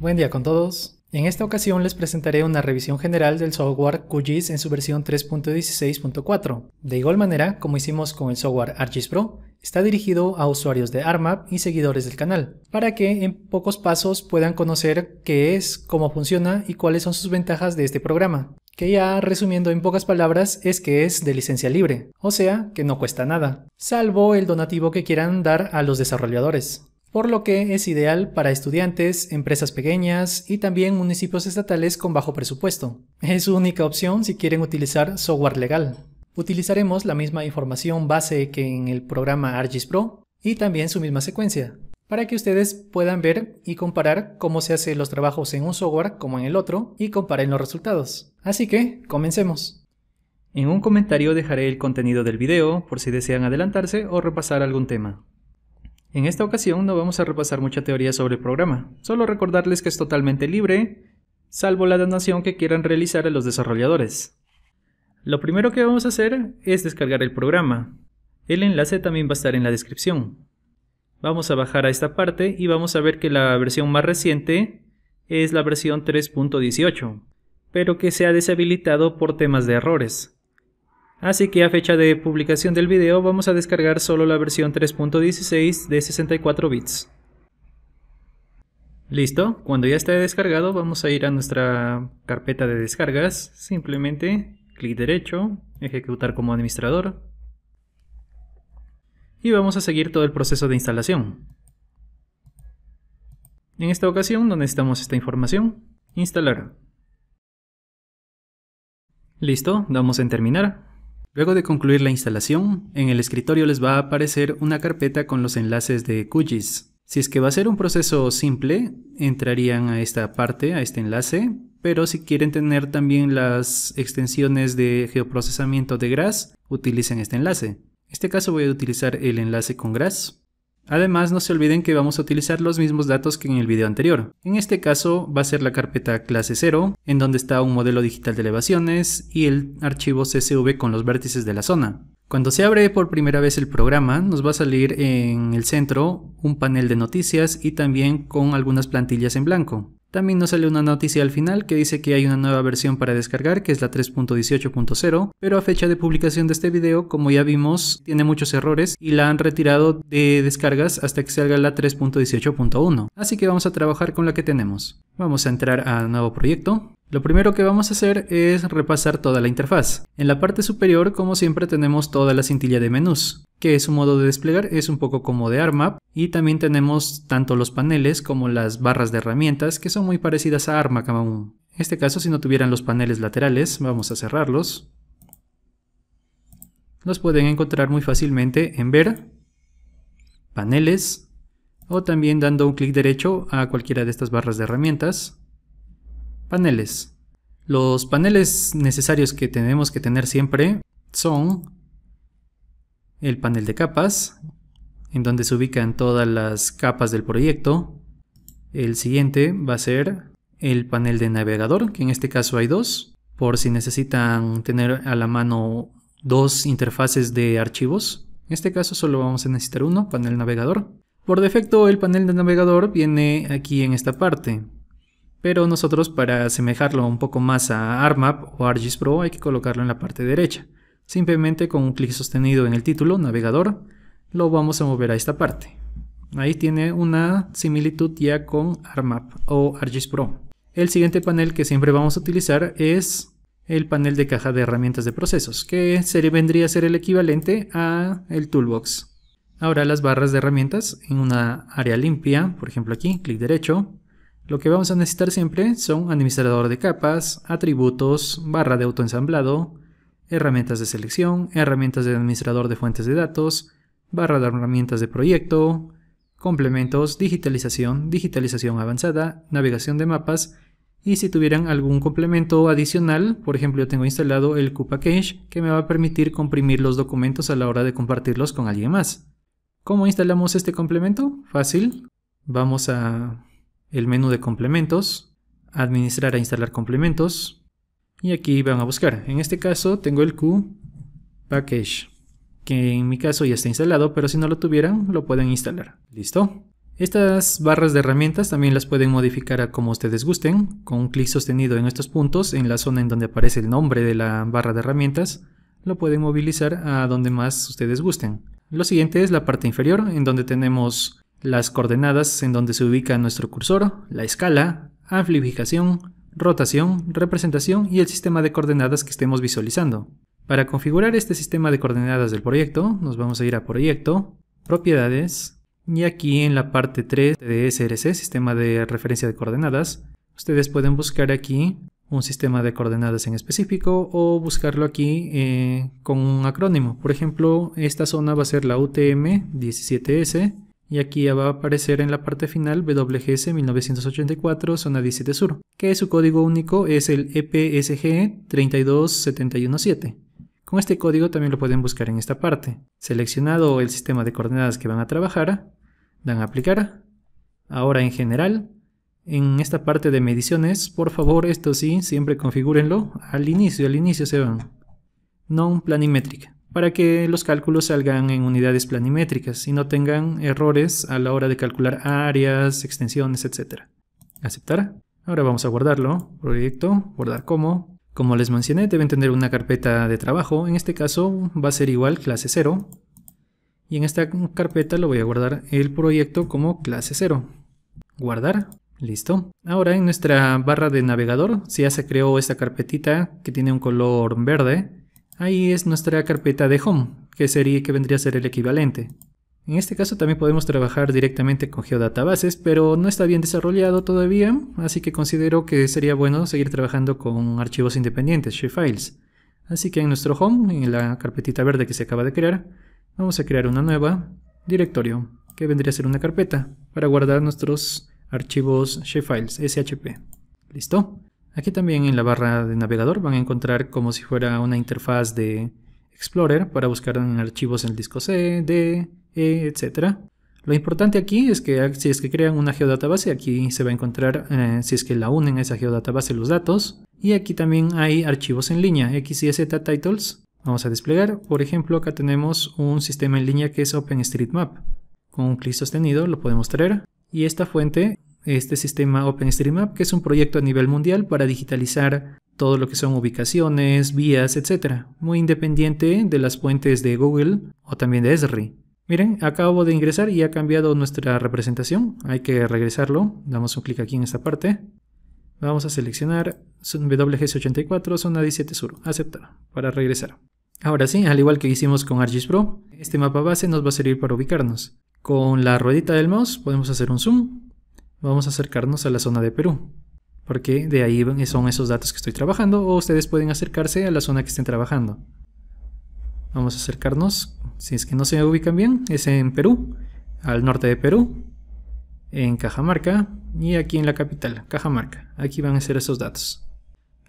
Buen día con todos. En esta ocasión les presentaré una revisión general del software QGIS en su versión 3.16.4. De igual manera, como hicimos con el software ArcGIS Pro, está dirigido a usuarios de ARMAP y seguidores del canal, para que en pocos pasos puedan conocer qué es, cómo funciona y cuáles son sus ventajas de este programa, que ya resumiendo en pocas palabras es que es de licencia libre, o sea que no cuesta nada, salvo el donativo que quieran dar a los desarrolladores por lo que es ideal para estudiantes, empresas pequeñas y también municipios estatales con bajo presupuesto. Es su única opción si quieren utilizar software legal. Utilizaremos la misma información base que en el programa Argis Pro y también su misma secuencia, para que ustedes puedan ver y comparar cómo se hacen los trabajos en un software como en el otro y comparen los resultados. Así que, comencemos. En un comentario dejaré el contenido del video por si desean adelantarse o repasar algún tema. En esta ocasión no vamos a repasar mucha teoría sobre el programa, solo recordarles que es totalmente libre, salvo la donación que quieran realizar a los desarrolladores. Lo primero que vamos a hacer es descargar el programa. El enlace también va a estar en la descripción. Vamos a bajar a esta parte y vamos a ver que la versión más reciente es la versión 3.18, pero que se ha deshabilitado por temas de errores. Así que a fecha de publicación del video vamos a descargar solo la versión 3.16 de 64 bits. Listo, cuando ya esté descargado vamos a ir a nuestra carpeta de descargas, simplemente clic derecho, ejecutar como administrador y vamos a seguir todo el proceso de instalación. En esta ocasión no necesitamos esta información, instalar. Listo, damos en terminar. Luego de concluir la instalación, en el escritorio les va a aparecer una carpeta con los enlaces de QGIS. Si es que va a ser un proceso simple, entrarían a esta parte, a este enlace, pero si quieren tener también las extensiones de geoprocesamiento de GRASS, utilicen este enlace. En este caso voy a utilizar el enlace con GRASS. Además, no se olviden que vamos a utilizar los mismos datos que en el video anterior. En este caso va a ser la carpeta clase 0, en donde está un modelo digital de elevaciones y el archivo CSV con los vértices de la zona. Cuando se abre por primera vez el programa, nos va a salir en el centro un panel de noticias y también con algunas plantillas en blanco. También nos sale una noticia al final que dice que hay una nueva versión para descargar, que es la 3.18.0, pero a fecha de publicación de este video, como ya vimos, tiene muchos errores y la han retirado de descargas hasta que salga la 3.18.1. Así que vamos a trabajar con la que tenemos. Vamos a entrar a nuevo proyecto, lo primero que vamos a hacer es repasar toda la interfaz. En la parte superior, como siempre, tenemos toda la cintilla de menús, que es un modo de desplegar, es un poco como de arma y también tenemos tanto los paneles como las barras de herramientas, que son muy parecidas a arma En este caso, si no tuvieran los paneles laterales, vamos a cerrarlos. Los pueden encontrar muy fácilmente en Ver, Paneles, o también dando un clic derecho a cualquiera de estas barras de herramientas. Paneles. Los paneles necesarios que tenemos que tener siempre son el panel de capas, en donde se ubican todas las capas del proyecto. El siguiente va a ser el panel de navegador, que en este caso hay dos, por si necesitan tener a la mano dos interfaces de archivos. En este caso solo vamos a necesitar uno, panel navegador. Por defecto el panel de navegador viene aquí en esta parte, pero nosotros para asemejarlo un poco más a Armap o ArcGIS Pro hay que colocarlo en la parte derecha. Simplemente con un clic sostenido en el título, navegador, lo vamos a mover a esta parte. Ahí tiene una similitud ya con Armap o ArcGIS Pro. El siguiente panel que siempre vamos a utilizar es el panel de caja de herramientas de procesos, que se vendría a ser el equivalente a el toolbox. Ahora las barras de herramientas en una área limpia, por ejemplo aquí, clic derecho, lo que vamos a necesitar siempre son administrador de capas, atributos, barra de autoensamblado, herramientas de selección, herramientas de administrador de fuentes de datos, barra de herramientas de proyecto, complementos, digitalización, digitalización avanzada, navegación de mapas y si tuvieran algún complemento adicional, por ejemplo yo tengo instalado el Cache, que me va a permitir comprimir los documentos a la hora de compartirlos con alguien más. ¿Cómo instalamos este complemento? Fácil. Vamos a el menú de complementos, administrar e instalar complementos, y aquí van a buscar. En este caso tengo el Q package, que en mi caso ya está instalado, pero si no lo tuvieran, lo pueden instalar. ¿Listo? Estas barras de herramientas también las pueden modificar a como ustedes gusten, con un clic sostenido en estos puntos, en la zona en donde aparece el nombre de la barra de herramientas, lo pueden movilizar a donde más ustedes gusten. Lo siguiente es la parte inferior, en donde tenemos las coordenadas en donde se ubica nuestro cursor, la escala, amplificación, rotación, representación y el sistema de coordenadas que estemos visualizando. Para configurar este sistema de coordenadas del proyecto, nos vamos a ir a Proyecto, Propiedades, y aquí en la parte 3 de SRC, Sistema de Referencia de Coordenadas, ustedes pueden buscar aquí un sistema de coordenadas en específico o buscarlo aquí eh, con un acrónimo. Por ejemplo, esta zona va a ser la UTM 17S, y aquí va a aparecer en la parte final WGS 1984 Zona 17 Sur, que su código único es el EPSG 32717. Con este código también lo pueden buscar en esta parte. Seleccionado el sistema de coordenadas que van a trabajar, dan a aplicar. Ahora en general, en esta parte de mediciones, por favor, esto sí, siempre configúrenlo al inicio, al inicio se van. Non planimétrica para que los cálculos salgan en unidades planimétricas y no tengan errores a la hora de calcular áreas, extensiones, etc. ¿Aceptar? Ahora vamos a guardarlo. Proyecto, guardar como. Como les mencioné, deben tener una carpeta de trabajo. En este caso va a ser igual clase 0. Y en esta carpeta lo voy a guardar el proyecto como clase 0. Guardar. Listo. Ahora en nuestra barra de navegador, si ya se creó esta carpetita que tiene un color verde, Ahí es nuestra carpeta de home, que sería que vendría a ser el equivalente. En este caso también podemos trabajar directamente con geodatabases, pero no está bien desarrollado todavía, así que considero que sería bueno seguir trabajando con archivos independientes, shapefiles. Así que en nuestro home, en la carpetita verde que se acaba de crear, vamos a crear una nueva directorio, que vendría a ser una carpeta, para guardar nuestros archivos shapefiles, SHP. ¿Listo? Aquí también en la barra de navegador van a encontrar como si fuera una interfaz de Explorer para buscar en archivos en el disco C, D, E, etc. Lo importante aquí es que si es que crean una geodatabase, aquí se va a encontrar eh, si es que la unen a esa geodatabase los datos. Y aquí también hay archivos en línea, XYZ Titles. Vamos a desplegar. Por ejemplo, acá tenemos un sistema en línea que es OpenStreetMap. Con un clic sostenido lo podemos traer. Y esta fuente este sistema OpenStreetMap, que es un proyecto a nivel mundial para digitalizar todo lo que son ubicaciones, vías, etc. Muy independiente de las fuentes de Google o también de Esri. Miren, acabo de ingresar y ha cambiado nuestra representación. Hay que regresarlo. Damos un clic aquí en esta parte. Vamos a seleccionar WGS84, zona 17 sur. Aceptar para regresar. Ahora sí, al igual que hicimos con ArcGIS Pro, este mapa base nos va a servir para ubicarnos. Con la ruedita del mouse podemos hacer un zoom vamos a acercarnos a la zona de Perú, porque de ahí son esos datos que estoy trabajando o ustedes pueden acercarse a la zona que estén trabajando. Vamos a acercarnos, si es que no se ubican bien, es en Perú, al norte de Perú, en Cajamarca y aquí en la capital, Cajamarca. Aquí van a ser esos datos.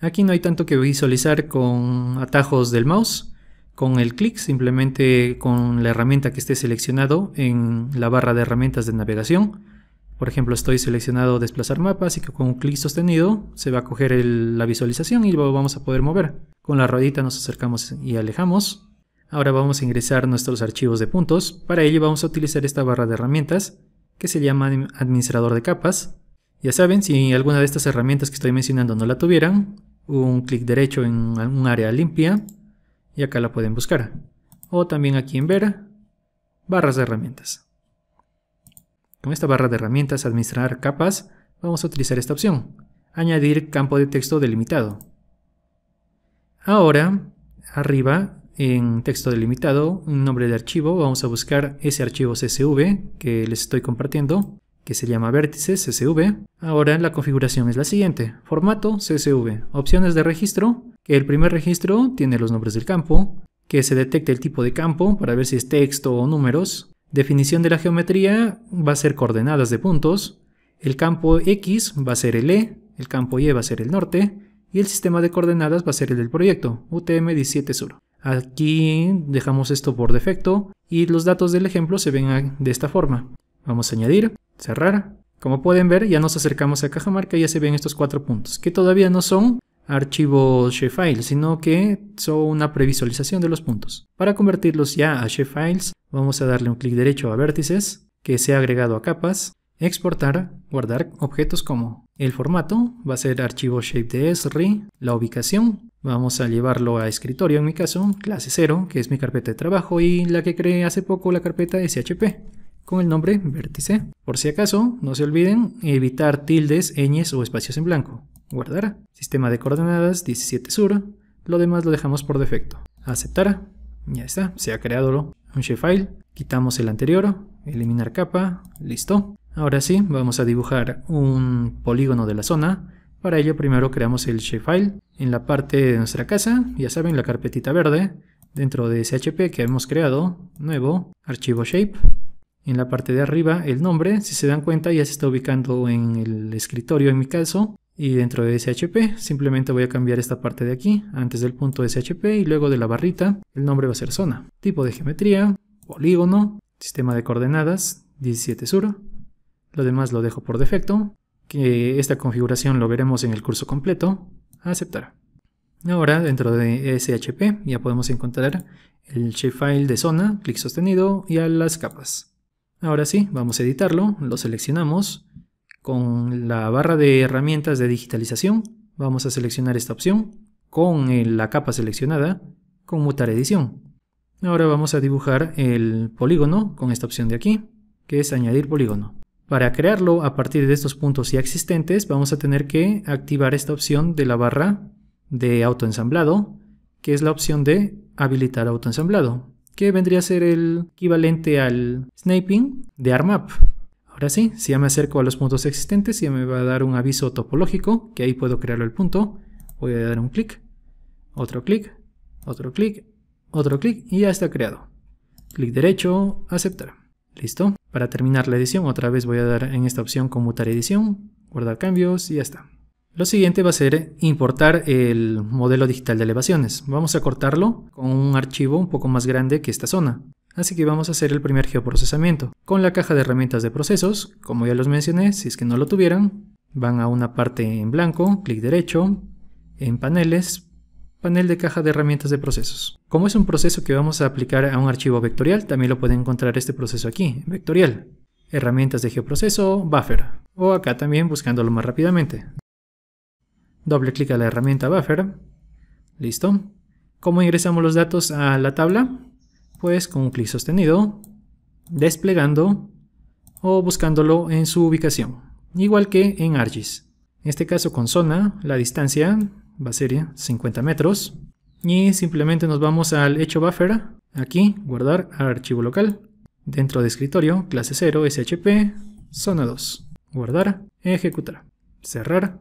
Aquí no hay tanto que visualizar con atajos del mouse, con el clic, simplemente con la herramienta que esté seleccionado en la barra de herramientas de navegación por ejemplo, estoy seleccionado desplazar mapa, así que con un clic sostenido se va a coger la visualización y lo vamos a poder mover. Con la ruedita nos acercamos y alejamos. Ahora vamos a ingresar nuestros archivos de puntos. Para ello vamos a utilizar esta barra de herramientas que se llama administrador de capas. Ya saben, si alguna de estas herramientas que estoy mencionando no la tuvieran, un clic derecho en un área limpia y acá la pueden buscar. O también aquí en ver, barras de herramientas. Con esta barra de herramientas Administrar capas, vamos a utilizar esta opción. Añadir campo de texto delimitado. Ahora, arriba, en texto delimitado, un nombre de archivo, vamos a buscar ese archivo CSV que les estoy compartiendo, que se llama vértices CSV. Ahora la configuración es la siguiente, formato CSV, opciones de registro, que el primer registro tiene los nombres del campo, que se detecte el tipo de campo para ver si es texto o números, Definición de la geometría va a ser coordenadas de puntos, el campo X va a ser el E, el campo Y va a ser el norte, y el sistema de coordenadas va a ser el del proyecto, UTM-17 Sur. Aquí dejamos esto por defecto y los datos del ejemplo se ven de esta forma. Vamos a añadir, cerrar. Como pueden ver, ya nos acercamos a Cajamarca y ya se ven estos cuatro puntos, que todavía no son archivos shapefiles, sino que son una previsualización de los puntos. Para convertirlos ya a Files, vamos a darle un clic derecho a vértices, que sea agregado a capas, exportar, guardar objetos como el formato, va a ser archivo esri, la ubicación, vamos a llevarlo a escritorio en mi caso, clase 0, que es mi carpeta de trabajo y la que creé hace poco la carpeta SHP con el nombre vértice. Por si acaso, no se olviden evitar tildes, ñes o espacios en blanco guardar, sistema de coordenadas 17 sur, lo demás lo dejamos por defecto, aceptar, ya está, se ha creado un shapefile, quitamos el anterior, eliminar capa, listo. Ahora sí, vamos a dibujar un polígono de la zona, para ello primero creamos el shapefile en la parte de nuestra casa, ya saben la carpetita verde, dentro de SHP que hemos creado, nuevo, archivo shape, en la parte de arriba el nombre, si se dan cuenta ya se está ubicando en el escritorio en mi caso, y dentro de SHP simplemente voy a cambiar esta parte de aquí antes del punto SHP y luego de la barrita el nombre va a ser zona, tipo de geometría, polígono, sistema de coordenadas 17 sur, lo demás lo dejo por defecto, que esta configuración lo veremos en el curso completo, aceptar. Ahora dentro de SHP ya podemos encontrar el shapefile de zona, clic sostenido y a las capas. Ahora sí, vamos a editarlo, lo seleccionamos con la barra de herramientas de digitalización vamos a seleccionar esta opción. Con la capa seleccionada, con mutar edición. Ahora vamos a dibujar el polígono con esta opción de aquí, que es añadir polígono. Para crearlo a partir de estos puntos ya existentes vamos a tener que activar esta opción de la barra de autoensamblado, que es la opción de habilitar autoensamblado, que vendría a ser el equivalente al snapping de ARMAP. Ahora sí, si ya me acerco a los puntos existentes, ya me va a dar un aviso topológico, que ahí puedo crear el punto. Voy a dar un clic, otro clic, otro clic, otro clic y ya está creado. Clic derecho, aceptar. Listo. Para terminar la edición, otra vez voy a dar en esta opción conmutar edición, guardar cambios y ya está. Lo siguiente va a ser importar el modelo digital de elevaciones. Vamos a cortarlo con un archivo un poco más grande que esta zona. Así que vamos a hacer el primer geoprocesamiento. Con la caja de herramientas de procesos, como ya los mencioné, si es que no lo tuvieran, van a una parte en blanco, clic derecho, en paneles, panel de caja de herramientas de procesos. Como es un proceso que vamos a aplicar a un archivo vectorial, también lo pueden encontrar este proceso aquí, vectorial, herramientas de geoproceso, buffer, o acá también buscándolo más rápidamente. Doble clic a la herramienta buffer, listo. ¿Cómo ingresamos los datos a la tabla? pues con un clic sostenido, desplegando o buscándolo en su ubicación, igual que en ArcGIS. En este caso con zona, la distancia va a ser 50 metros y simplemente nos vamos al hecho buffer, aquí guardar archivo local, dentro de escritorio, clase 0, SHP, zona 2, guardar, ejecutar, cerrar,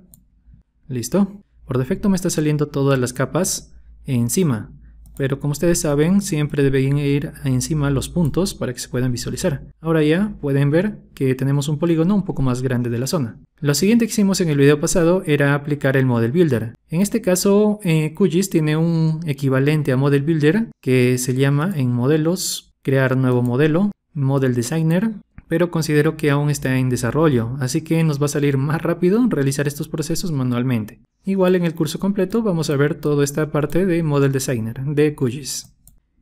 listo. Por defecto me está saliendo todas las capas encima, pero como ustedes saben siempre deben ir encima los puntos para que se puedan visualizar. Ahora ya pueden ver que tenemos un polígono un poco más grande de la zona. Lo siguiente que hicimos en el video pasado era aplicar el Model Builder. En este caso eh, QGIS tiene un equivalente a Model Builder que se llama en modelos crear nuevo modelo, Model Designer, pero considero que aún está en desarrollo, así que nos va a salir más rápido realizar estos procesos manualmente. Igual en el curso completo vamos a ver toda esta parte de Model Designer, de QGIS.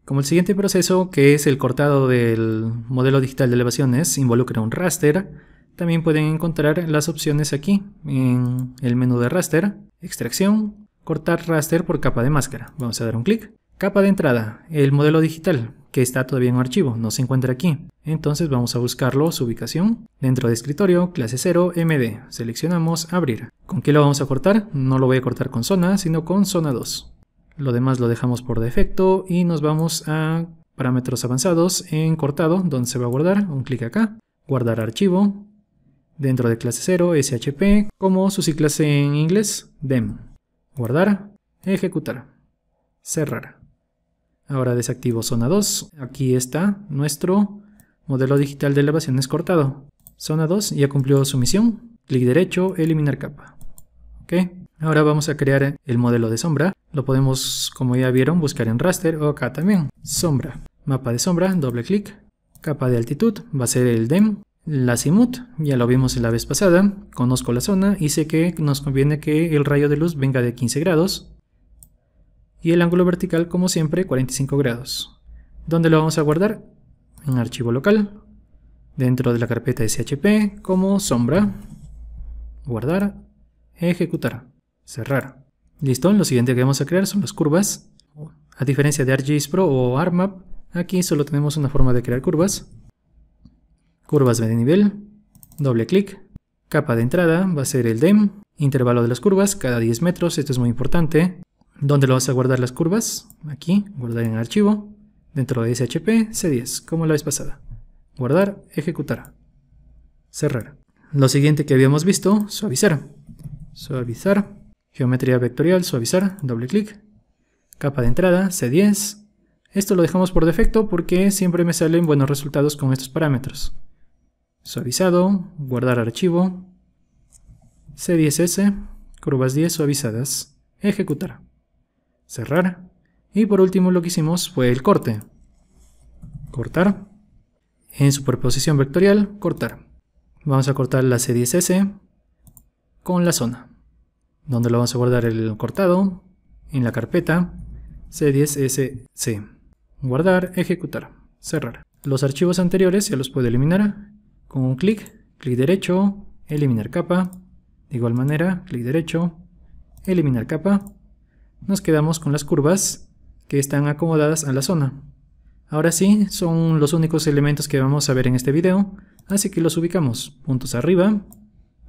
Como el siguiente proceso, que es el cortado del modelo digital de elevaciones, involucra un raster, también pueden encontrar las opciones aquí, en el menú de raster, extracción, cortar raster por capa de máscara. Vamos a dar un clic. Capa de entrada, el modelo digital que está todavía en un archivo, no se encuentra aquí. Entonces vamos a buscarlo, su ubicación, dentro de escritorio, clase 0, MD, seleccionamos abrir. ¿Con qué lo vamos a cortar? No lo voy a cortar con zona, sino con zona 2. Lo demás lo dejamos por defecto y nos vamos a parámetros avanzados en cortado, donde se va a guardar, un clic acá, guardar archivo, dentro de clase 0, SHP, como su clase en inglés, dem. Guardar, ejecutar, cerrar. Ahora desactivo zona 2. Aquí está nuestro modelo digital de elevaciones cortado. Zona 2 ya cumplió su misión. Clic derecho, eliminar capa. Ok. Ahora vamos a crear el modelo de sombra. Lo podemos, como ya vieron, buscar en raster o acá también. Sombra. Mapa de sombra, doble clic. Capa de altitud, va a ser el DEM. La CIMUT, ya lo vimos la vez pasada. Conozco la zona y sé que nos conviene que el rayo de luz venga de 15 grados y el ángulo vertical como siempre 45 grados. ¿Dónde lo vamos a guardar? En archivo local, dentro de la carpeta SHP como sombra, guardar, ejecutar, cerrar. Listo, lo siguiente que vamos a crear son las curvas. A diferencia de ArcGIS Pro o ArcMap, aquí solo tenemos una forma de crear curvas. Curvas de nivel, doble clic, capa de entrada va a ser el DEM, intervalo de las curvas cada 10 metros, esto es muy importante. ¿Dónde lo vas a guardar las curvas? Aquí, guardar en archivo, dentro de SHP, C10, como la vez pasada. Guardar, ejecutar. Cerrar. Lo siguiente que habíamos visto, suavizar. Suavizar. Geometría vectorial, suavizar, doble clic. Capa de entrada, C10. Esto lo dejamos por defecto porque siempre me salen buenos resultados con estos parámetros. Suavizado, guardar archivo, C10S, curvas 10 suavizadas, ejecutar cerrar. Y por último lo que hicimos fue el corte. Cortar. En superposición vectorial, cortar. Vamos a cortar la C10S con la zona, donde lo vamos a guardar el cortado en la carpeta C10SC. Guardar, ejecutar, cerrar. Los archivos anteriores ya los puedo eliminar con un clic, clic derecho, eliminar capa. De igual manera, clic derecho, eliminar capa nos quedamos con las curvas que están acomodadas a la zona. Ahora sí, son los únicos elementos que vamos a ver en este video, así que los ubicamos puntos arriba,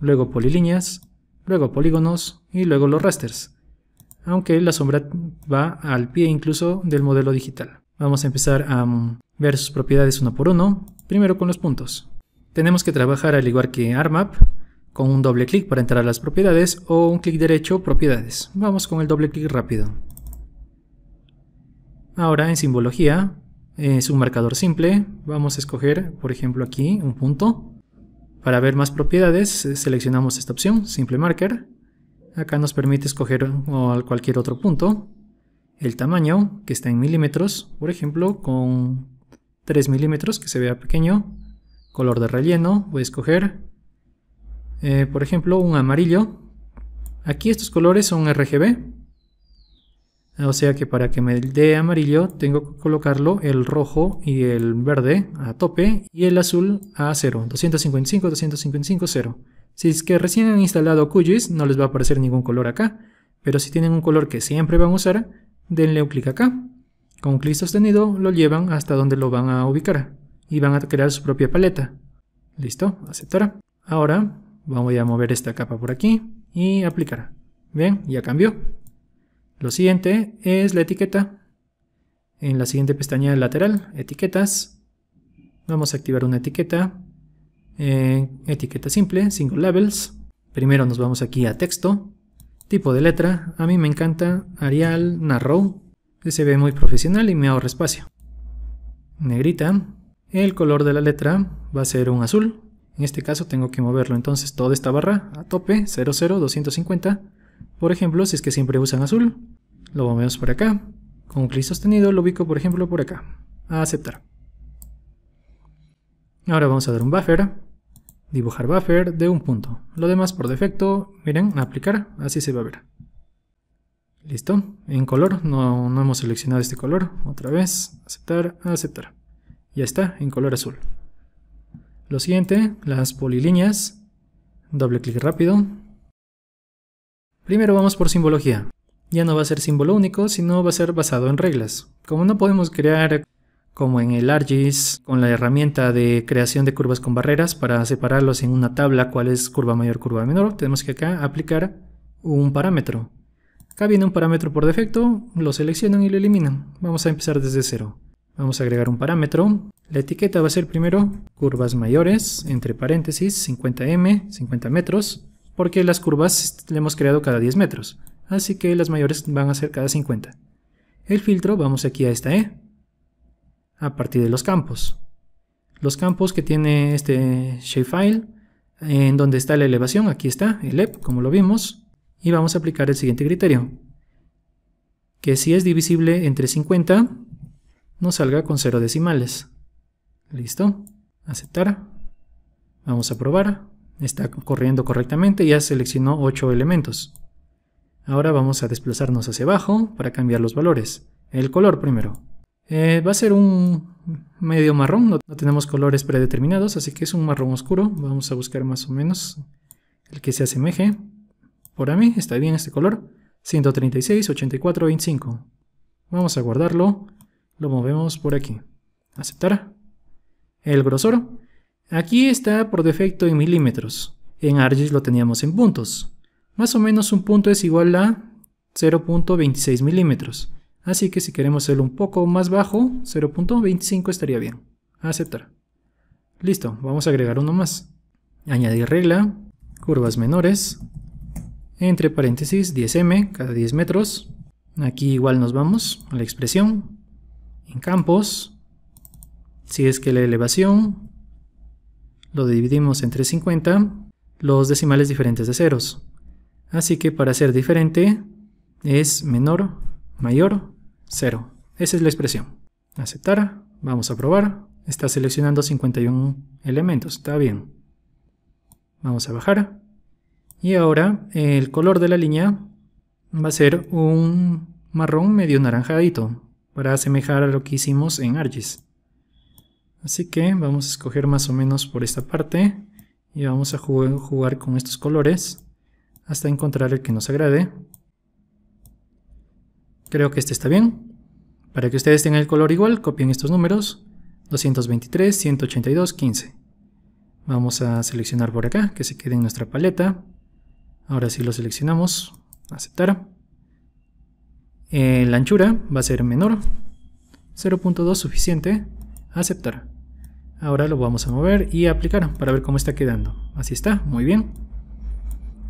luego polilíneas, luego polígonos y luego los rasters, aunque la sombra va al pie incluso del modelo digital. Vamos a empezar a mm, ver sus propiedades uno por uno, primero con los puntos. Tenemos que trabajar al igual que ARMAP, con un doble clic para entrar a las propiedades o un clic derecho propiedades. Vamos con el doble clic rápido. Ahora en simbología es un marcador simple. Vamos a escoger por ejemplo aquí un punto. Para ver más propiedades eh, seleccionamos esta opción, simple marker. Acá nos permite escoger cualquier otro punto. El tamaño que está en milímetros, por ejemplo con 3 milímetros que se vea pequeño. Color de relleno, voy a escoger eh, por ejemplo un amarillo aquí estos colores son RGB o sea que para que me dé amarillo tengo que colocarlo el rojo y el verde a tope y el azul a 0, 255, 255, 0. Si es que recién han instalado QGIS no les va a aparecer ningún color acá, pero si tienen un color que siempre van a usar, denle un clic acá. Con un clic sostenido lo llevan hasta donde lo van a ubicar y van a crear su propia paleta. Listo, aceptar. Ahora Vamos a mover esta capa por aquí y aplicar. Bien, Ya cambió. Lo siguiente es la etiqueta. En la siguiente pestaña lateral, etiquetas, vamos a activar una etiqueta. Eh, etiqueta simple, single levels. Primero nos vamos aquí a texto. Tipo de letra, a mí me encanta Arial Narrow, que se ve muy profesional y me ahorra espacio. Negrita. El color de la letra va a ser un azul. En este caso tengo que moverlo, entonces toda esta barra a tope, 00, 250. Por ejemplo, si es que siempre usan azul, lo movemos por acá. Con un clic sostenido lo ubico, por ejemplo, por acá. A aceptar. Ahora vamos a dar un buffer. Dibujar buffer de un punto. Lo demás por defecto, miren, aplicar, así se va a ver. Listo. En color, no, no hemos seleccionado este color. Otra vez, aceptar, aceptar. Ya está, en color azul. Lo siguiente, las polilíneas. Doble clic rápido. Primero vamos por simbología. Ya no va a ser símbolo único, sino va a ser basado en reglas. Como no podemos crear como en el ArcGIS con la herramienta de creación de curvas con barreras para separarlos en una tabla cuál es curva mayor, curva menor, tenemos que acá aplicar un parámetro. Acá viene un parámetro por defecto, lo seleccionan y lo eliminan. Vamos a empezar desde cero. Vamos a agregar un parámetro. La etiqueta va a ser primero curvas mayores, entre paréntesis, 50m, 50 metros, porque las curvas le hemos creado cada 10 metros, así que las mayores van a ser cada 50. El filtro, vamos aquí a esta E, a partir de los campos. Los campos que tiene este shapefile, en donde está la elevación, aquí está, el EP, como lo vimos, y vamos a aplicar el siguiente criterio, que si es divisible entre 50, no salga con cero decimales. Listo. Aceptar. Vamos a probar. Está corriendo correctamente. Ya seleccionó 8 elementos. Ahora vamos a desplazarnos hacia abajo para cambiar los valores. El color primero. Eh, va a ser un medio marrón. No, no tenemos colores predeterminados, así que es un marrón oscuro. Vamos a buscar más o menos el que se asemeje. Por a mí está bien este color. 136, 84, 25. Vamos a guardarlo lo movemos por aquí. Aceptar. El grosor. Aquí está por defecto en milímetros. En Argis lo teníamos en puntos. Más o menos un punto es igual a 0.26 milímetros. Así que si queremos hacerlo un poco más bajo, 0.25 estaría bien. Aceptar. Listo, vamos a agregar uno más. Añadir regla, curvas menores, entre paréntesis 10m cada 10 metros. Aquí igual nos vamos a la expresión en campos, si es que la elevación lo dividimos entre 50, los decimales diferentes de ceros. Así que para ser diferente es menor, mayor, cero. Esa es la expresión. Aceptar, vamos a probar. Está seleccionando 51 elementos, está bien. Vamos a bajar. Y ahora el color de la línea va a ser un marrón medio naranjadito, para asemejar a lo que hicimos en Argis. Así que vamos a escoger más o menos por esta parte y vamos a jugar con estos colores hasta encontrar el que nos agrade. Creo que este está bien. Para que ustedes tengan el color igual, copien estos números. 223, 182, 15. Vamos a seleccionar por acá, que se quede en nuestra paleta. Ahora sí lo seleccionamos. Aceptar. Eh, la anchura va a ser menor. 0.2 suficiente. Aceptar. Ahora lo vamos a mover y aplicar para ver cómo está quedando. Así está, muy bien.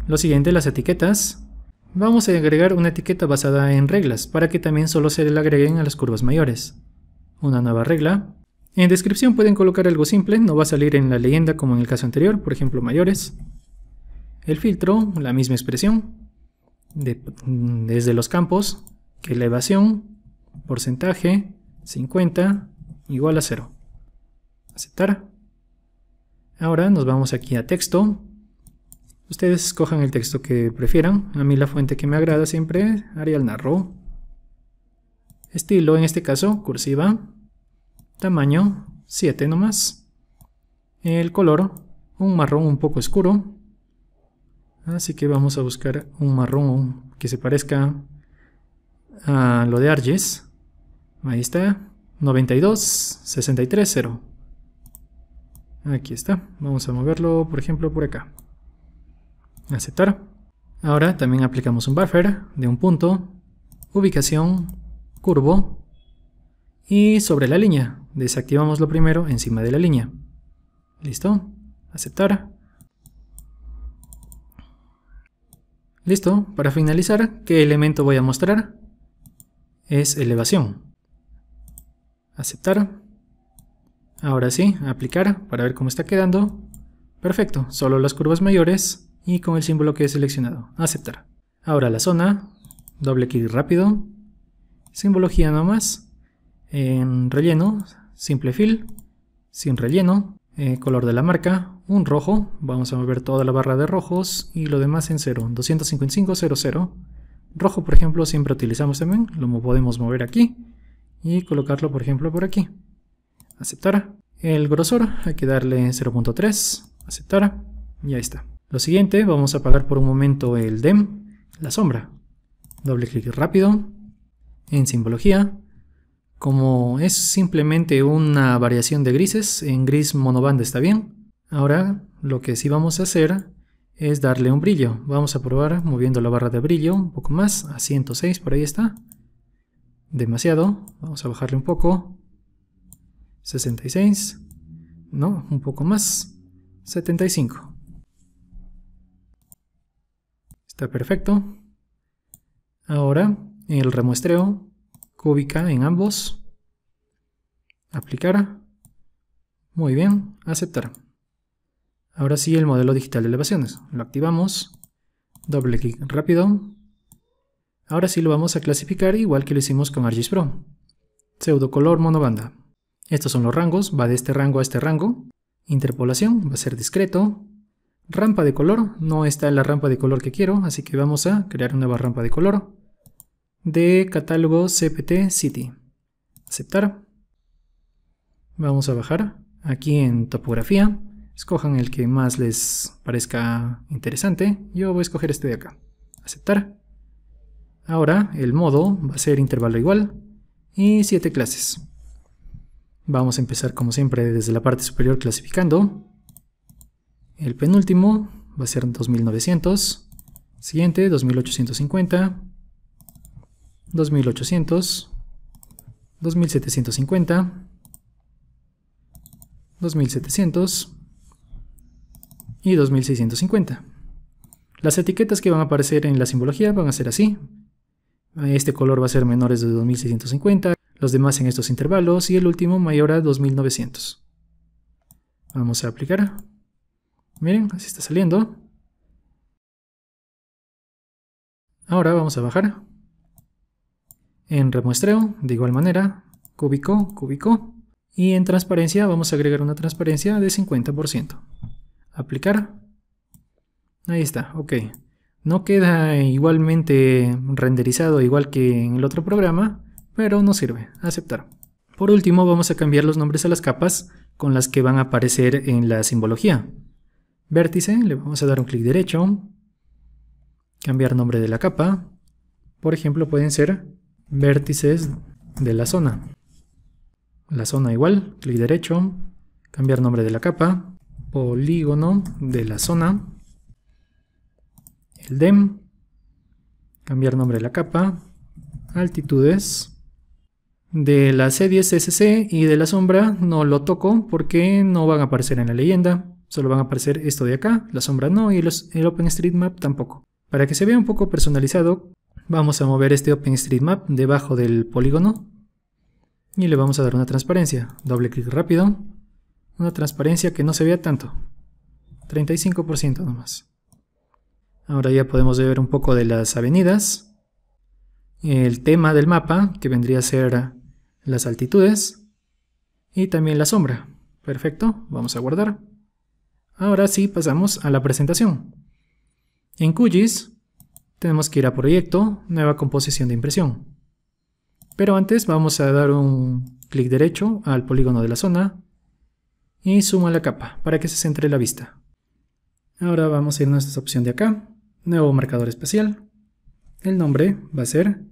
Lo siguiente, las etiquetas. Vamos a agregar una etiqueta basada en reglas para que también solo se le agreguen a las curvas mayores. Una nueva regla. En descripción pueden colocar algo simple, no va a salir en la leyenda como en el caso anterior, por ejemplo mayores. El filtro, la misma expresión. desde los campos, que la evasión porcentaje 50 igual a 0. Aceptar. Ahora nos vamos aquí a texto. Ustedes escojan el texto que prefieran. A mí la fuente que me agrada siempre es Arial Narrow. Estilo, en este caso, cursiva. Tamaño, 7 nomás. El color, un marrón un poco oscuro. Así que vamos a buscar un marrón que se parezca lo de Argis. Ahí está. 92, 63, 0. Aquí está. Vamos a moverlo, por ejemplo, por acá. Aceptar. Ahora también aplicamos un buffer de un punto, ubicación, curvo y sobre la línea. Desactivamos lo primero encima de la línea. Listo. Aceptar. Listo. Para finalizar, ¿qué elemento voy a mostrar? es elevación. Aceptar. Ahora sí, aplicar para ver cómo está quedando. Perfecto, solo las curvas mayores y con el símbolo que he seleccionado. Aceptar. Ahora la zona, doble clic rápido, simbología nomás, en relleno, simple fill, sin relleno, eh, color de la marca, un rojo, vamos a mover toda la barra de rojos y lo demás en 0, 255, rojo, por ejemplo, siempre utilizamos también. Lo podemos mover aquí y colocarlo, por ejemplo, por aquí. Aceptar. El grosor, hay que darle 0.3. Aceptar. Y ahí está. Lo siguiente, vamos a apagar por un momento el DEM, la sombra. Doble clic rápido. En simbología. Como es simplemente una variación de grises, en gris monobanda está bien. Ahora, lo que sí vamos a hacer es darle un brillo. Vamos a probar moviendo la barra de brillo un poco más, a 106, por ahí está. Demasiado, vamos a bajarle un poco. 66, no, un poco más, 75. Está perfecto. Ahora el remuestreo cúbica en ambos. Aplicar. Muy bien, aceptar. Ahora sí, el modelo digital de elevaciones. Lo activamos, doble clic rápido. Ahora sí lo vamos a clasificar igual que lo hicimos con ArcGIS Pro. Pseudo color monobanda. Estos son los rangos, va de este rango a este rango. Interpolación, va a ser discreto. Rampa de color, no está en la rampa de color que quiero, así que vamos a crear una nueva rampa de color. De catálogo CPT City. Aceptar. Vamos a bajar. Aquí en topografía Escojan el que más les parezca interesante. Yo voy a escoger este de acá. Aceptar. Ahora el modo va a ser intervalo igual y 7 clases. Vamos a empezar como siempre desde la parte superior clasificando. El penúltimo va a ser 2900. Siguiente 2850. 2800. 2750. 2700 y 2650. Las etiquetas que van a aparecer en la simbología van a ser así. Este color va a ser menores de 2650, los demás en estos intervalos y el último mayor a 2900. Vamos a aplicar. Miren, así está saliendo. Ahora vamos a bajar. En remuestreo, de igual manera, cúbico, cúbico. Y en transparencia vamos a agregar una transparencia de 50% aplicar. Ahí está, ok. No queda igualmente renderizado igual que en el otro programa, pero no sirve, aceptar. Por último vamos a cambiar los nombres a las capas con las que van a aparecer en la simbología. Vértice, le vamos a dar un clic derecho, cambiar nombre de la capa, por ejemplo pueden ser vértices de la zona. La zona igual, clic derecho, cambiar nombre de la capa, polígono de la zona, el DEM, cambiar nombre de la capa, altitudes, de la C10SC y de la sombra no lo toco porque no van a aparecer en la leyenda, solo van a aparecer esto de acá, la sombra no y el OpenStreetMap tampoco. Para que se vea un poco personalizado, vamos a mover este OpenStreetMap debajo del polígono y le vamos a dar una transparencia. Doble clic rápido, una transparencia que no se vea tanto. 35% nomás. Ahora ya podemos ver un poco de las avenidas. El tema del mapa, que vendría a ser las altitudes. Y también la sombra. Perfecto, vamos a guardar. Ahora sí pasamos a la presentación. En QGIS tenemos que ir a Proyecto, Nueva Composición de Impresión. Pero antes vamos a dar un clic derecho al polígono de la zona, y sumo la capa para que se centre la vista. Ahora vamos a irnos a esta opción de acá, nuevo marcador especial. El nombre va a ser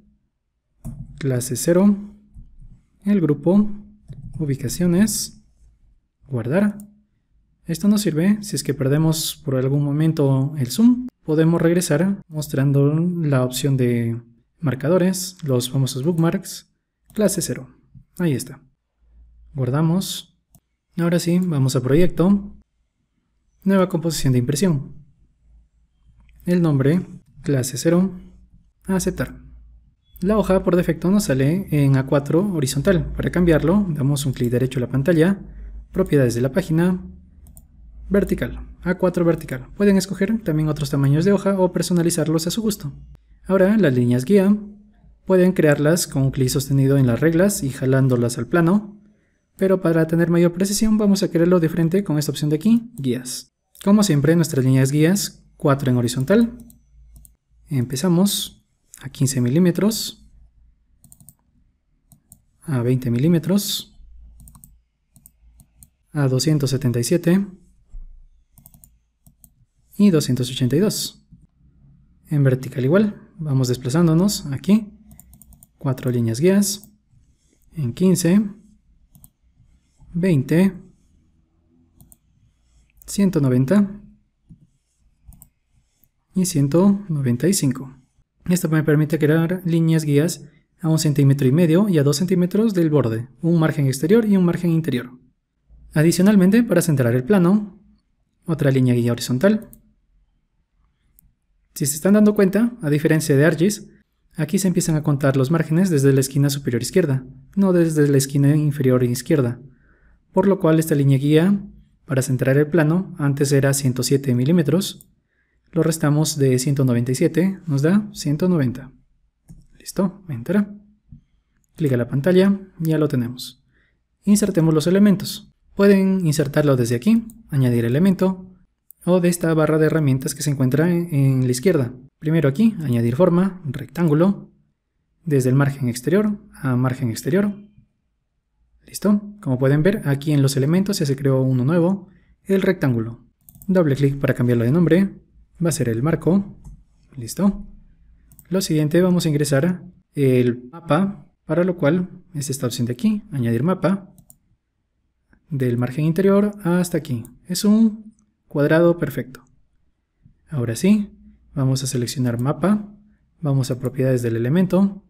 clase 0, el grupo, ubicaciones, guardar. Esto nos sirve si es que perdemos por algún momento el zoom. Podemos regresar mostrando la opción de marcadores, los famosos bookmarks, clase 0. Ahí está. Guardamos. Ahora sí, vamos a proyecto. Nueva composición de impresión. El nombre, clase 0. Aceptar. La hoja por defecto nos sale en A4 horizontal. Para cambiarlo, damos un clic derecho a la pantalla, propiedades de la página, vertical, A4 vertical. Pueden escoger también otros tamaños de hoja o personalizarlos a su gusto. Ahora las líneas guía, pueden crearlas con un clic sostenido en las reglas y jalándolas al plano. Pero para tener mayor precisión vamos a quererlo diferente con esta opción de aquí, guías. Como siempre, nuestras líneas guías, 4 en horizontal. Empezamos a 15 milímetros, a 20 milímetros, a 277 y 282. En vertical igual, vamos desplazándonos aquí, 4 líneas guías, en 15, 20, 190 y 195. Esto me permite crear líneas guías a un centímetro y medio y a 2 centímetros del borde, un margen exterior y un margen interior. Adicionalmente, para centrar el plano, otra línea guía horizontal. Si se están dando cuenta, a diferencia de ARGIS, aquí se empiezan a contar los márgenes desde la esquina superior izquierda, no desde la esquina inferior izquierda por lo cual esta línea guía para centrar el plano antes era 107 milímetros, lo restamos de 197, nos da 190. Listo, enter. Clic a la pantalla, ya lo tenemos. Insertemos los elementos. Pueden insertarlo desde aquí, añadir elemento, o de esta barra de herramientas que se encuentra en la izquierda. Primero aquí, añadir forma, rectángulo, desde el margen exterior a margen exterior, ¿Listo? Como pueden ver, aquí en los elementos ya se creó uno nuevo, el rectángulo. Doble clic para cambiarlo de nombre, va a ser el marco, ¿listo? Lo siguiente vamos a ingresar el mapa, para lo cual es esta opción de aquí, añadir mapa, del margen interior hasta aquí. Es un cuadrado perfecto. Ahora sí, vamos a seleccionar mapa, vamos a propiedades del elemento.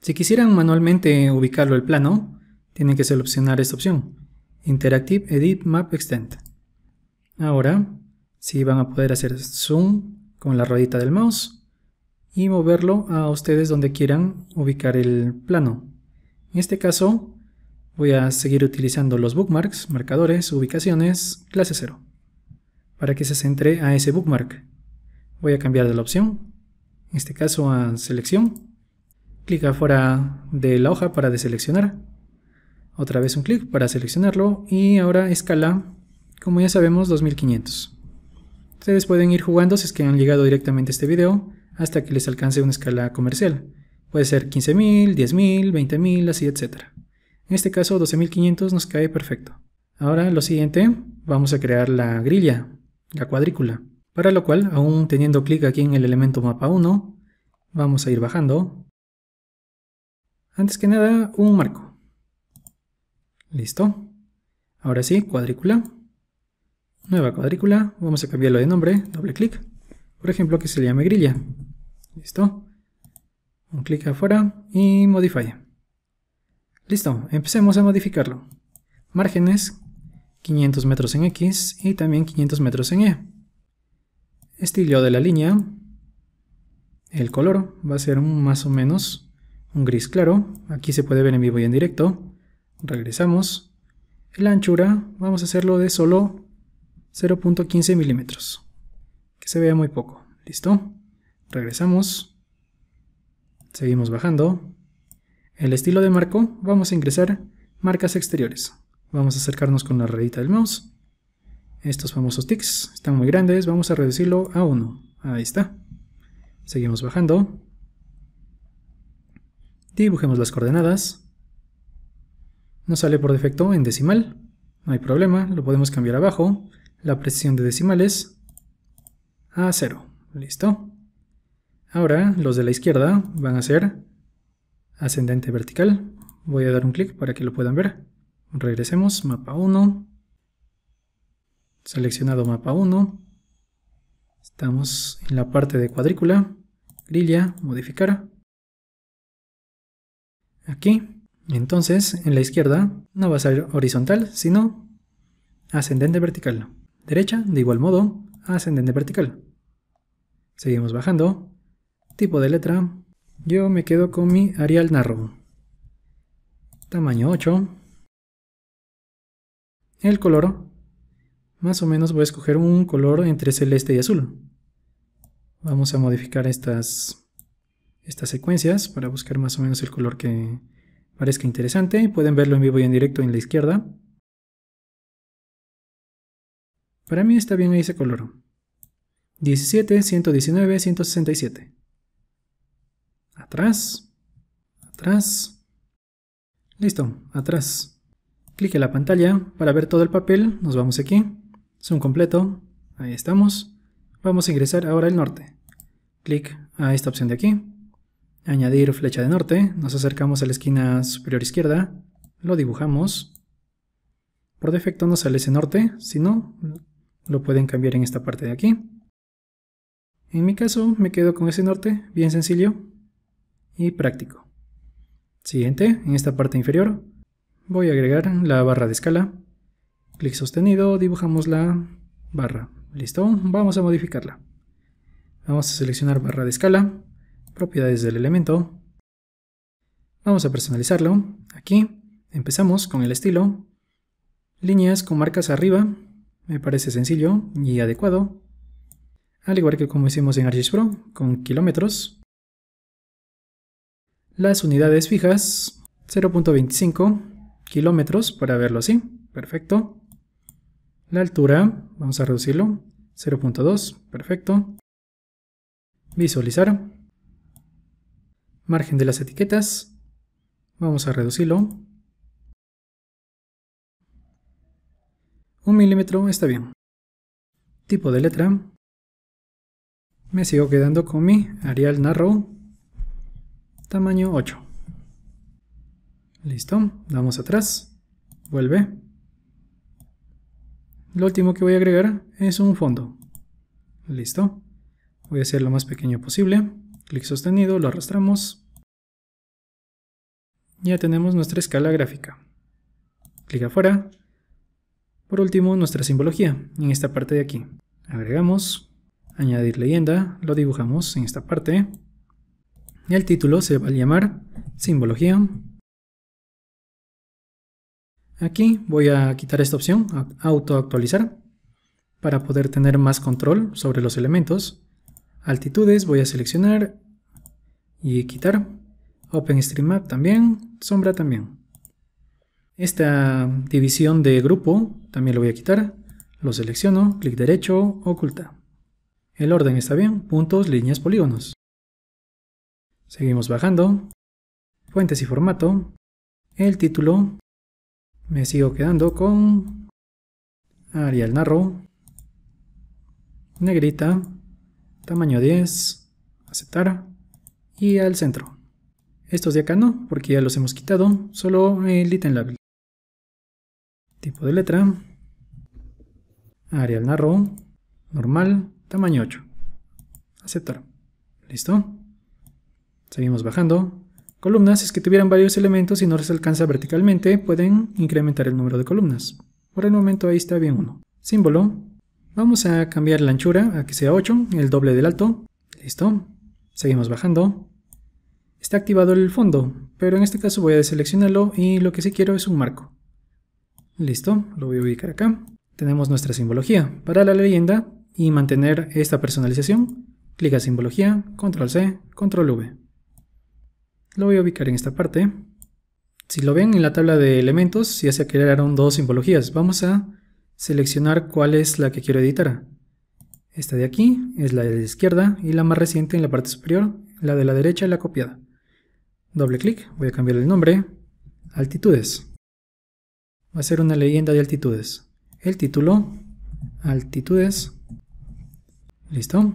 Si quisieran manualmente ubicarlo el plano, tienen que seleccionar esta opción, Interactive Edit Map Extend. Ahora, sí van a poder hacer zoom con la ruedita del mouse y moverlo a ustedes donde quieran ubicar el plano. En este caso, voy a seguir utilizando los bookmarks, marcadores, ubicaciones, clase 0, para que se centre a ese bookmark. Voy a cambiar de la opción, en este caso a selección. Clic afuera de la hoja para deseleccionar otra vez un clic para seleccionarlo y ahora escala, como ya sabemos, 2500. Ustedes pueden ir jugando si es que han llegado directamente a este video hasta que les alcance una escala comercial. Puede ser 15.000, 10.000, 20.000, así, etc. En este caso 12.500 nos cae perfecto. Ahora lo siguiente, vamos a crear la grilla, la cuadrícula. Para lo cual, aún teniendo clic aquí en el elemento mapa 1, vamos a ir bajando. Antes que nada, un marco. Listo. Ahora sí, cuadrícula. Nueva cuadrícula. Vamos a cambiarlo de nombre. Doble clic. Por ejemplo, que se le llame grilla. Listo. Un clic afuera y modify. Listo. Empecemos a modificarlo. Márgenes. 500 metros en X y también 500 metros en E Estilo de la línea. El color va a ser un, más o menos un gris claro. Aquí se puede ver en vivo y en directo. Regresamos. La anchura vamos a hacerlo de solo 0.15 milímetros. Que se vea muy poco. ¿Listo? Regresamos. Seguimos bajando. El estilo de marco vamos a ingresar marcas exteriores. Vamos a acercarnos con la ruedita del mouse. Estos famosos ticks están muy grandes. Vamos a reducirlo a 1. Ahí está. Seguimos bajando. Dibujemos las coordenadas. No sale por defecto en decimal. No hay problema, lo podemos cambiar abajo. La precisión de decimales a 0. Listo. Ahora los de la izquierda van a ser ascendente vertical. Voy a dar un clic para que lo puedan ver. Regresemos, mapa 1. Seleccionado mapa 1. Estamos en la parte de cuadrícula, grilla, modificar. Aquí entonces, en la izquierda no va a ser horizontal, sino ascendente vertical. Derecha, de igual modo, ascendente vertical. Seguimos bajando. Tipo de letra. Yo me quedo con mi Arial Narrow. Tamaño 8. El color. Más o menos voy a escoger un color entre celeste y azul. Vamos a modificar estas, estas secuencias para buscar más o menos el color que, parezca interesante, pueden verlo en vivo y en directo en la izquierda. Para mí está bien ahí ese color. 17, 119, 167. Atrás. Atrás. Listo, atrás. Clic en la pantalla para ver todo el papel. Nos vamos aquí. Zoom completo. Ahí estamos. Vamos a ingresar ahora al norte. Clic a esta opción de aquí añadir flecha de norte, nos acercamos a la esquina superior izquierda, lo dibujamos. Por defecto no sale ese norte, si no, lo pueden cambiar en esta parte de aquí. En mi caso me quedo con ese norte, bien sencillo y práctico. Siguiente, en esta parte inferior voy a agregar la barra de escala. Clic sostenido, dibujamos la barra. Listo, vamos a modificarla. Vamos a seleccionar barra de escala propiedades del elemento. Vamos a personalizarlo. Aquí empezamos con el estilo. Líneas con marcas arriba. Me parece sencillo y adecuado. Al igual que como hicimos en ArcGIS Pro, con kilómetros. Las unidades fijas, 0.25 kilómetros para verlo así. Perfecto. La altura, vamos a reducirlo, 0.2, perfecto. Visualizar margen de las etiquetas, vamos a reducirlo. Un milímetro está bien. Tipo de letra. Me sigo quedando con mi Arial Narrow. Tamaño 8. Listo. Damos atrás. Vuelve. Lo último que voy a agregar es un fondo. Listo. Voy a hacer lo más pequeño posible clic sostenido, lo arrastramos. Ya tenemos nuestra escala gráfica. Clic afuera. Por último, nuestra simbología, en esta parte de aquí. Agregamos, añadir leyenda, lo dibujamos en esta parte. Y el título se va a llamar simbología. Aquí voy a quitar esta opción, autoactualizar, para poder tener más control sobre los elementos. Altitudes voy a seleccionar y quitar. OpenStreetMap también, sombra también. Esta división de grupo también lo voy a quitar. Lo selecciono, clic derecho, oculta. El orden está bien, puntos, líneas, polígonos. Seguimos bajando. Fuentes y formato. El título. Me sigo quedando con Arial Narrow. Negrita tamaño 10, aceptar y al centro. Estos de acá no, porque ya los hemos quitado, solo el item label. Tipo de letra, Arial narrow, normal, tamaño 8. Aceptar. ¿Listo? Seguimos bajando. Columnas, Si es que tuvieran varios elementos y no les alcanza verticalmente, pueden incrementar el número de columnas. Por el momento ahí está bien uno. Símbolo, Vamos a cambiar la anchura a que sea 8, el doble del alto. Listo. Seguimos bajando. Está activado el fondo, pero en este caso voy a deseleccionarlo y lo que sí quiero es un marco. Listo, lo voy a ubicar acá. Tenemos nuestra simbología para la leyenda y mantener esta personalización. Clic a simbología, control C, control V. Lo voy a ubicar en esta parte. Si lo ven en la tabla de elementos, ya se crearon dos simbologías. Vamos a seleccionar cuál es la que quiero editar. Esta de aquí es la de la izquierda y la más reciente en la parte superior, la de la derecha la copiada. Doble clic, voy a cambiar el nombre, altitudes. Va a ser una leyenda de altitudes. El título, altitudes. Listo.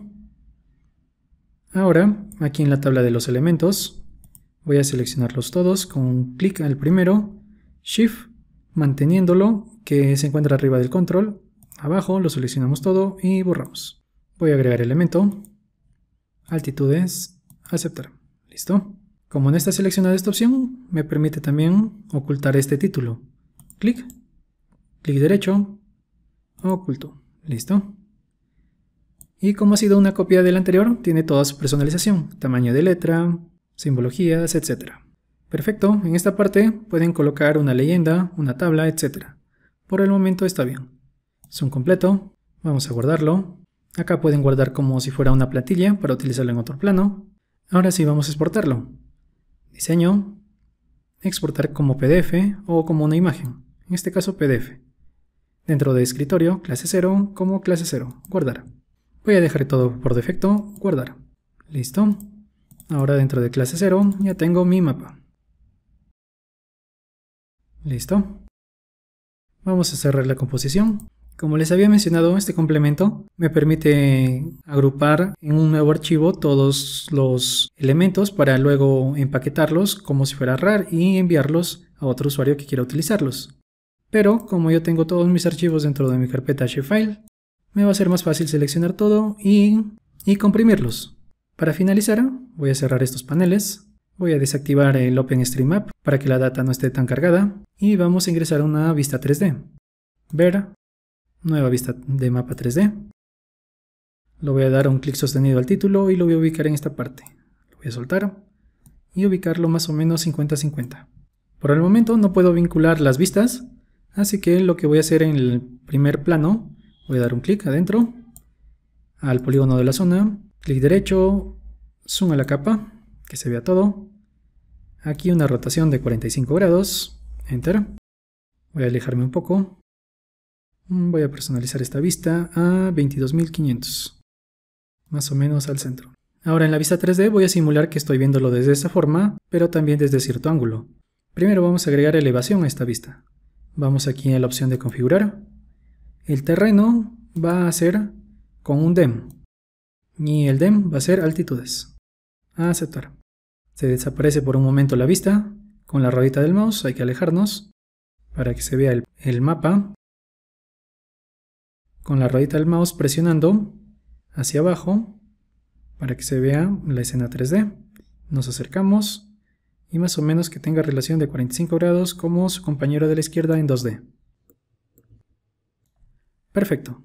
Ahora, aquí en la tabla de los elementos, voy a seleccionarlos todos con un clic al primero, Shift, manteniéndolo que se encuentra arriba del control. Abajo lo seleccionamos todo y borramos. Voy a agregar elemento, altitudes, aceptar. ¿Listo? Como no está seleccionada esta opción, me permite también ocultar este título. Clic, clic derecho, oculto. ¿Listo? Y como ha sido una copia del anterior, tiene toda su personalización, tamaño de letra, simbologías, etc. Perfecto, en esta parte pueden colocar una leyenda, una tabla, etc. Por el momento está bien. Zoom completo. Vamos a guardarlo. Acá pueden guardar como si fuera una plantilla para utilizarlo en otro plano. Ahora sí vamos a exportarlo. Diseño. Exportar como PDF o como una imagen. En este caso PDF. Dentro de escritorio, clase 0 como clase 0. Guardar. Voy a dejar todo por defecto. Guardar. Listo. Ahora dentro de clase 0 ya tengo mi mapa. Listo. Vamos a cerrar la composición. Como les había mencionado, este complemento me permite agrupar en un nuevo archivo todos los elementos para luego empaquetarlos como si fuera RAR y enviarlos a otro usuario que quiera utilizarlos. Pero como yo tengo todos mis archivos dentro de mi carpeta HFile, me va a ser más fácil seleccionar todo y, y comprimirlos. Para finalizar, voy a cerrar estos paneles Voy a desactivar el Map para que la data no esté tan cargada y vamos a ingresar a una vista 3D. Ver, nueva vista de mapa 3D. Lo voy a dar un clic sostenido al título y lo voy a ubicar en esta parte. Lo voy a soltar y ubicarlo más o menos 50-50. Por el momento no puedo vincular las vistas, así que lo que voy a hacer en el primer plano, voy a dar un clic adentro, al polígono de la zona, clic derecho, zoom a la capa, que se vea todo. Aquí una rotación de 45 grados. Enter. Voy a alejarme un poco. Mm, voy a personalizar esta vista a 22.500. Más o menos al centro. Ahora en la vista 3D voy a simular que estoy viéndolo desde esa forma, pero también desde cierto ángulo. Primero vamos a agregar elevación a esta vista. Vamos aquí a la opción de configurar. El terreno va a ser con un DEM. Y el DEM va a ser altitudes. aceptar. Se desaparece por un momento la vista. Con la rodita del mouse hay que alejarnos para que se vea el, mapa. Con la rodita del mouse presionando hacia abajo para que se vea la escena 3D. Nos acercamos y más o menos que tenga relación de 45 grados como su compañero de la izquierda en 2D. Perfecto.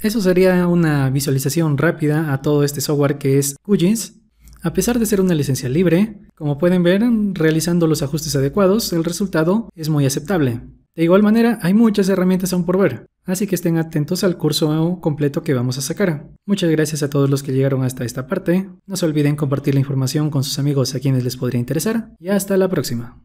Eso sería una visualización rápida a todo este software que es QGIS. A pesar de ser una licencia libre, como pueden ver, realizando los ajustes adecuados, el resultado es muy aceptable. De igual manera, hay muchas herramientas aún por ver, así que estén atentos al curso completo que vamos a sacar. Muchas gracias a todos los que llegaron hasta esta parte, no se olviden compartir la información con sus amigos a quienes les podría interesar, y hasta la próxima.